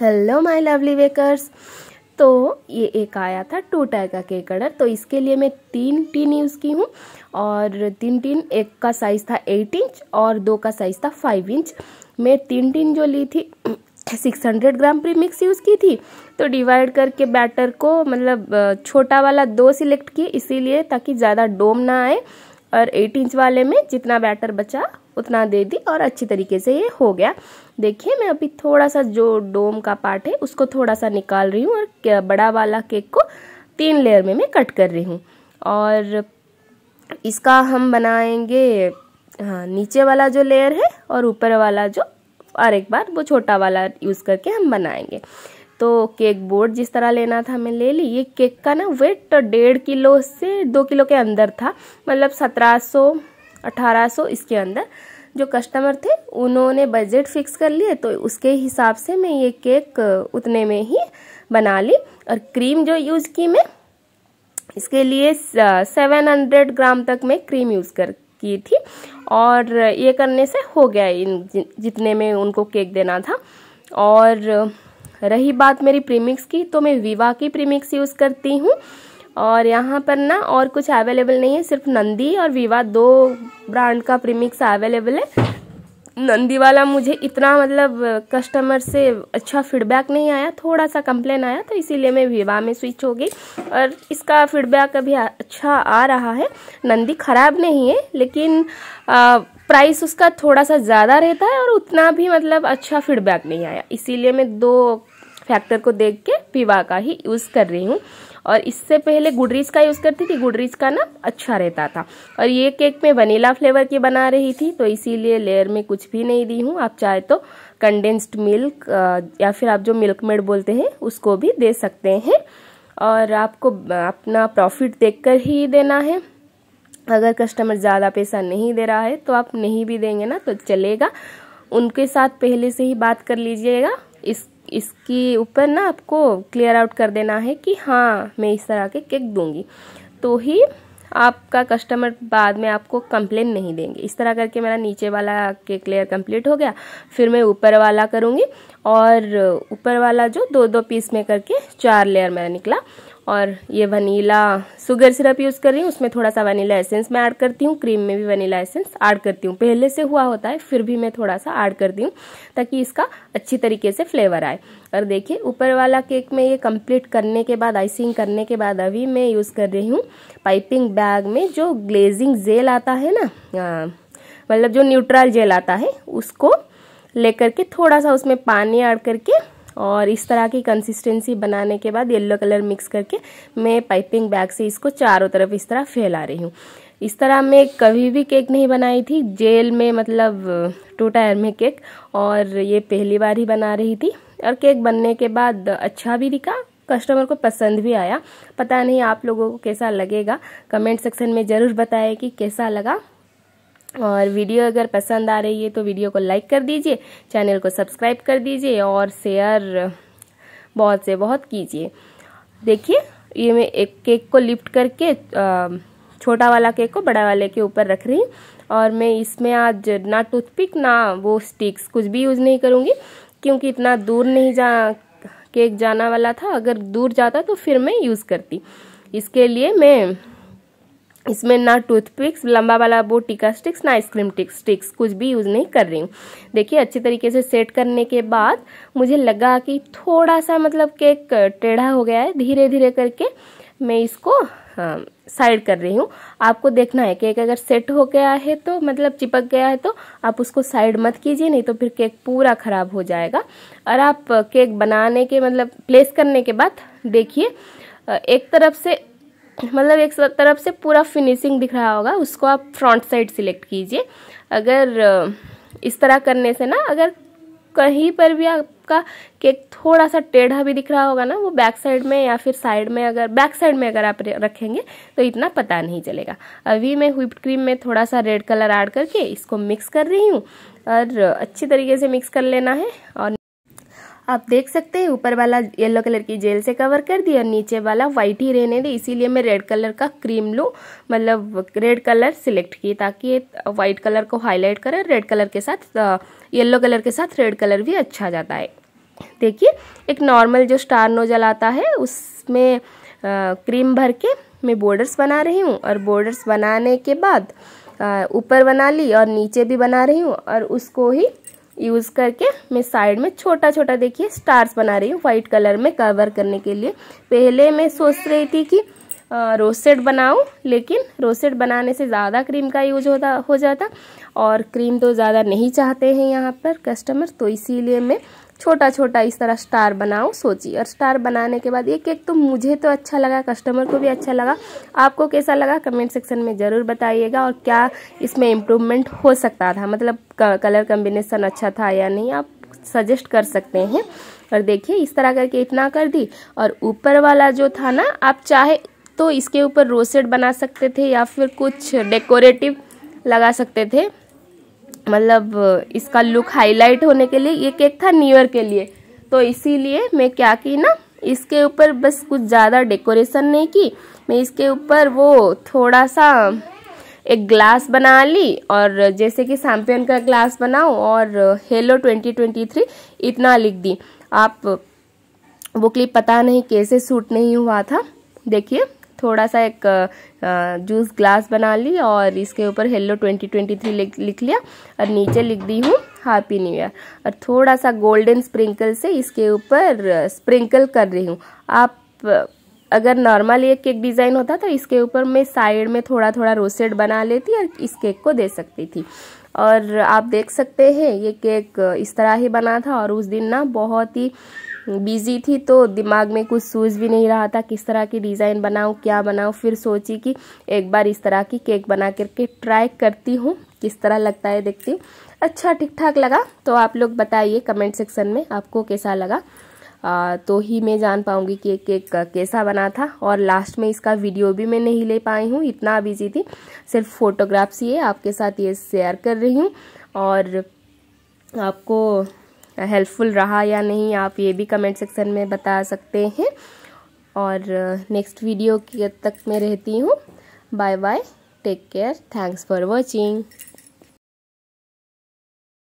hello my lovely वेकर्स तो ये एक आया था टू टाइप का केक कलर तो इसके लिए मैं तीन टीन यूज़ की हूँ और तीन टीन एक का साइज़ था एट इंच और दो का साइज़ था फाइव इंच मैं तीन टीन जो ली थी six hundred gram premix use की थी तो डिवाइड करके बैटर को मतलब छोटा वाला दो सिलेक्ट किए इसीलिए ताकि ज़्यादा डोम ना आए और एट इंच वाले में जितना बैटर बचा उतना दे दी और अच्छी तरीके से ये हो गया देखिए मैं अभी थोड़ा सा जो डोम का पार्ट है उसको थोड़ा सा निकाल रही हूँ और बड़ा वाला केक को तीन लेयर में मैं कट कर रही हूँ और इसका हम बनाएंगे हाँ नीचे वाला जो लेयर है और ऊपर वाला जो और एक बार वो छोटा वाला यूज़ करके हम बनाएंगे तो केक बोर्ड जिस तरह लेना था मैं ले ली ये केक का ना वेट डेढ़ किलो से दो किलो के अंदर था मतलब सत्रह सौ अठारह सौ इसके अंदर जो कस्टमर थे उन्होंने बजट फिक्स कर लिए तो उसके हिसाब से मैं ये केक उतने में ही बना ली और क्रीम जो यूज़ की मैं इसके लिए सेवन हंड्रेड ग्राम तक मैं क्रीम यूज़ कर की थी और ये करने से हो गया इन जितने में उनको केक देना था और रही बात मेरी प्रीमिक्स की तो मैं विवा की प्रीमिक्स यूज़ करती हूँ और यहाँ पर ना और कुछ अवेलेबल नहीं है सिर्फ नंदी और विवा दो ब्रांड का प्रीमिक्स अवेलेबल है नंदी वाला मुझे इतना मतलब कस्टमर से अच्छा फीडबैक नहीं आया थोड़ा सा कंप्लेन आया तो इसीलिए मैं विवाह में स्विच हो गई और इसका फीडबैक अभी अच्छा आ रहा है नंदी ख़राब नहीं है लेकिन आ, प्राइस उसका थोड़ा सा ज़्यादा रहता है और उतना भी मतलब अच्छा फीडबैक नहीं आया इसीलिए मैं दो फैक्टर को देख के पीवा का ही यूज़ कर रही हूँ और इससे पहले गुडरीज का यूज़ करती थी गुडरीज का ना अच्छा रहता था और ये केक मैं वनीला फ्लेवर की बना रही थी तो इसीलिए लेयर में कुछ भी नहीं दी हूँ आप चाहे तो कंडेंस्ड मिल्क या फिर आप जो मिल्क मेड बोलते हैं उसको भी दे सकते हैं और आपको अपना प्रॉफिट देख ही देना है अगर कस्टमर ज़्यादा पैसा नहीं दे रहा है तो आप नहीं भी देंगे ना तो चलेगा उनके साथ पहले से ही बात कर लीजिएगा इस इसके ऊपर ना आपको क्लियर आउट कर देना है कि हाँ मैं इस तरह के केक दूंगी तो ही आपका कस्टमर बाद में आपको कंप्लेन नहीं देंगे इस तरह करके मेरा नीचे वाला केक लेयर कंप्लीट हो गया फिर मैं ऊपर वाला करूँगी और ऊपर वाला जो दो दो पीस में करके चार लेयर मेरा निकला और ये वनीला शुगर सिरप यूज़ कर रही हूँ उसमें थोड़ा सा वनीला एसेंस मैं ऐड करती हूँ क्रीम में भी वनीला एसेंस ऐड करती हूँ पहले से हुआ होता है फिर भी मैं थोड़ा सा ऐड करती हूँ ताकि इसका अच्छी तरीके से फ्लेवर आए और देखिए ऊपर वाला केक में ये कंप्लीट करने के बाद आइसिंग करने के बाद अभी मैं यूज़ कर रही हूँ पाइपिंग बैग में जो ग्लेजिंग जेल आता है ना मतलब जो न्यूट्रल जेल आता है उसको लेकर के थोड़ा सा उसमें पानी ऐड करके और इस तरह की कंसिस्टेंसी बनाने के बाद येलो कलर मिक्स करके मैं पाइपिंग बैग से इसको चारों तरफ इस तरह फैला रही हूँ इस तरह मैं कभी भी केक नहीं बनाई थी जेल में मतलब टू टायर में केक और ये पहली बार ही बना रही थी और केक बनने के बाद अच्छा भी दिखा कस्टमर को पसंद भी आया पता नहीं आप लोगों को कैसा लगेगा कमेंट सेक्शन में ज़रूर बताएं कि कैसा लगा और वीडियो अगर पसंद आ रही है तो वीडियो को लाइक कर दीजिए चैनल को सब्सक्राइब कर दीजिए और शेयर बहुत से बहुत कीजिए देखिए ये मैं एक केक को लिफ्ट करके छोटा वाला केक को बड़ा वाले के ऊपर रख रही और मैं इसमें आज ना टूथपिक ना वो स्टिक्स कुछ भी यूज़ नहीं करूँगी क्योंकि इतना दूर नहीं जा केक जाना वाला था अगर दूर जाता तो फिर मैं यूज़ करती इसके लिए मैं इसमें ना टूथपिक्स लंबा वाला वो टिका स्टिक्स ना आइसक्रीम टिक्स स्टिक्स कुछ भी यूज़ नहीं कर रही हूँ देखिए अच्छी तरीके से सेट करने के बाद मुझे लगा कि थोड़ा सा मतलब केक टेढ़ा हो गया है धीरे धीरे करके मैं इसको हाँ, साइड कर रही हूँ आपको देखना है केक अगर सेट हो गया है तो मतलब चिपक गया है तो आप उसको साइड मत कीजिए नहीं तो फिर केक पूरा ख़राब हो जाएगा और आप केक बनाने के मतलब प्लेस करने के बाद देखिए एक तरफ से मतलब एक तरफ से पूरा फिनिशिंग दिख रहा होगा उसको आप फ्रंट साइड सिलेक्ट कीजिए अगर इस तरह करने से ना अगर कहीं पर भी आपका केक थोड़ा सा टेढ़ा भी दिख रहा होगा ना वो बैक साइड में या फिर साइड में अगर बैक साइड में अगर आप रखेंगे तो इतना पता नहीं चलेगा अभी मैं व्हिप क्रीम में थोड़ा सा रेड कलर ऐड करके इसको मिक्स कर रही हूँ और अच्छी तरीके से मिक्स कर लेना है और आप देख सकते हैं ऊपर वाला येलो कलर की जेल से कवर कर दिया और नीचे वाला वाइट ही रहने दे इसीलिए मैं रेड कलर का क्रीम लूँ मतलब रेड कलर सिलेक्ट की ताकि व्हाइट वाइट कलर को हाईलाइट करें रेड कलर के साथ येलो कलर के साथ रेड कलर भी अच्छा जाता है देखिए एक नॉर्मल जो स्टार नोजल आता है उसमें क्रीम भर के मैं बॉर्डर्स बना रही हूँ और बॉर्डर्स बनाने के बाद ऊपर बना ली और नीचे भी बना रही हूँ और उसको ही यूज़ करके मैं साइड में छोटा छोटा देखिए स्टार्स बना रही हूँ वाइट कलर में कवर करने के लिए पहले मैं सोच रही थी कि रोस्टेड बनाऊँ लेकिन रोस्टेड बनाने से ज़्यादा क्रीम का यूज होता हो जाता और क्रीम तो ज़्यादा नहीं चाहते हैं यहाँ पर कस्टमर तो इसीलिए मैं छोटा छोटा इस तरह स्टार बनाओ सोची और स्टार बनाने के बाद ये केक तो मुझे तो अच्छा लगा कस्टमर को भी अच्छा लगा आपको कैसा लगा कमेंट सेक्शन में ज़रूर बताइएगा और क्या इसमें इम्प्रूवमेंट हो सकता था मतलब कलर कम्बिनेसन अच्छा था या नहीं आप सजेस्ट कर सकते हैं और देखिए इस तरह करके इतना कर दी और ऊपर वाला जो था ना आप चाहे तो इसके ऊपर रोसेड बना सकते थे या फिर कुछ डेकोरेटिव लगा सकते थे मतलब इसका लुक हाईलाइट होने के लिए ये केक था न्यू ईयर के लिए तो इसीलिए मैं क्या की ना इसके ऊपर बस कुछ ज़्यादा डेकोरेशन नहीं की मैं इसके ऊपर वो थोड़ा सा एक ग्लास बना ली और जैसे कि सैम्पियन का ग्लास बनाऊँ और हेलो 2023 इतना लिख दी आप वो क्लिप पता नहीं कैसे सूट नहीं हुआ था देखिए थोड़ा सा एक जूस ग्लास बना ली और इसके ऊपर हेलो ट्वेंटी ट्वेंटी थ्री लिख लिया और नीचे लिख दी हूँ हैप्पी न्यू ईयर और थोड़ा सा गोल्डन स्प्रिंकल से इसके ऊपर स्प्रिंकल कर रही हूँ आप अगर नॉर्मल एक केक डिज़ाइन होता तो इसके ऊपर मैं साइड में थोड़ा थोड़ा रोसेड बना लेती और इस केक को दे सकती थी और आप देख सकते हैं ये केक इस तरह ही बना था और उस दिन ना बहुत ही बिजी थी तो दिमाग में कुछ सूझ भी नहीं रहा था किस तरह की डिज़ाइन बनाऊँ क्या बनाऊँ फिर सोची कि एक बार इस तरह की केक बना करके ट्राई करती हूँ किस तरह लगता है देखती अच्छा ठीक ठाक लगा तो आप लोग बताइए कमेंट सेक्शन में आपको कैसा लगा आ, तो ही मैं जान पाऊंगी कि एक केक कैसा बना था और लास्ट में इसका वीडियो भी मैं नहीं ले पाई हूँ इतना बिजी थी सिर्फ फोटोग्राफ्स ये आपके साथ ये शेयर कर रही हूँ और आपको हेल्पफुल रहा या नहीं आप ये भी कमेंट सेक्शन में बता सकते हैं और नेक्स्ट वीडियो तक मैं रहती हूँ bye bye take care thanks for watching